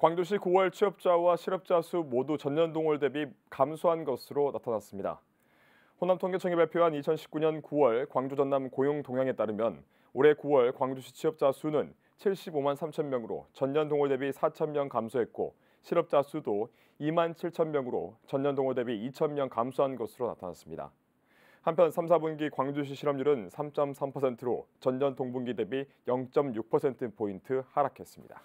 광주시 9월 취업자와 실업자 수 모두 전년 동월 대비 감소한 것으로 나타났습니다. 호남통계청이 발표한 2019년 9월 광주 전남 고용 동향에 따르면 올해 9월 광주시 취업자 수는 75만 3천 명으로 전년 동월 대비 4천 명 감소했고 실업자 수도 2만 7천 명으로 전년 동월 대비 2천 명 감소한 것으로 나타났습니다. 한편 3, 4분기 광주시 실업률은 3.3%로 전년 동분기 대비 0.6%포인트 하락했습니다.